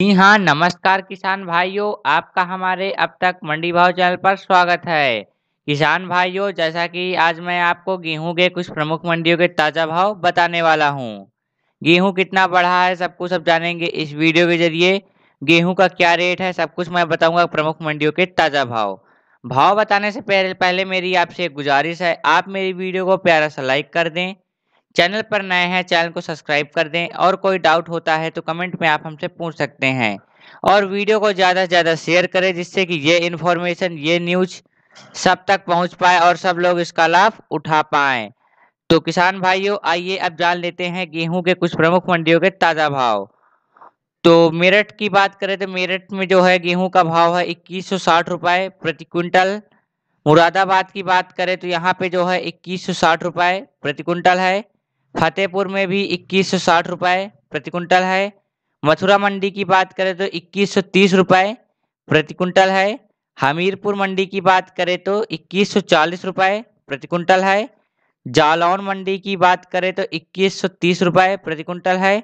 जी हाँ नमस्कार किसान भाइयों आपका हमारे अब तक मंडी भाव चैनल पर स्वागत है किसान भाइयों जैसा कि आज मैं आपको गेहूं के कुछ प्रमुख मंडियों के ताज़ा भाव बताने वाला हूं गेहूं कितना बढ़ा है सब कुछ अब जानेंगे इस वीडियो के जरिए गेहूं का क्या रेट है सब कुछ मैं बताऊंगा प्रमुख मंडियों के ताज़ा भाव भाव बताने से पहले पहले मेरी आपसे गुजारिश है आप मेरी वीडियो को प्यारा सा लाइक कर दें चैनल पर नए हैं चैनल को सब्सक्राइब कर दें और कोई डाउट होता है तो कमेंट में आप हमसे पूछ सकते हैं और वीडियो को ज़्यादा से ज़्यादा शेयर करें जिससे कि ये इन्फॉर्मेशन ये न्यूज सब तक पहुंच पाए और सब लोग इसका लाभ उठा पाए तो किसान भाइयों आइए अब जान लेते हैं गेहूं के कुछ प्रमुख मंडियों के ताज़ा भाव तो मेरठ की बात करें तो मेरठ में जो है गेहूं का भाव है इक्कीस सौ साठ प्रति क्विंटल मुरादाबाद की बात करें तो यहाँ पे जो है इक्कीस सौ साठ प्रति क्विंटल है फतेहपुर में भी इक्कीस सौ साठ रुपये प्रति कुंटल है मथुरा मंडी की बात करें तो इक्कीस सौ तीस रुपये प्रति कुंटल है हमीरपुर मंडी की बात करें तो इक्कीस सौ चालीस रुपये प्रति कुंटल है जालौन मंडी की बात करें तो इक्कीस सौ तीस रुपये प्रति कुंटल है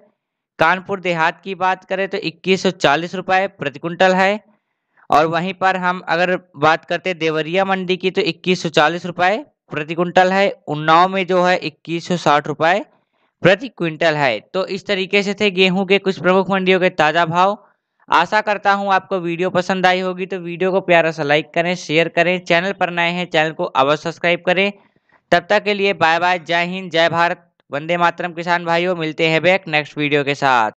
कानपुर देहात की बात करें तो इक्कीस सौ चालीस रुपये प्रति कुंटल है और वहीं पर हम अगर बात करते देवरिया मंडी की तो इक्कीस सौ चालीस रुपये प्रति क्विंटल है उन्नाव में जो है इक्कीस सौ साठ प्रति क्विंटल है तो इस तरीके से थे गेहूं के कुछ प्रमुख मंडियों के ताज़ा भाव आशा करता हूं आपको वीडियो पसंद आई होगी तो वीडियो को प्यारा सा लाइक करें शेयर करें चैनल पर नए हैं चैनल को अवश्य सब्सक्राइब करें तब तक के लिए बाय बाय जय हिंद जय भारत वंदे मातरम किसान भाइयों मिलते हैं बैक नेक्स्ट वीडियो के साथ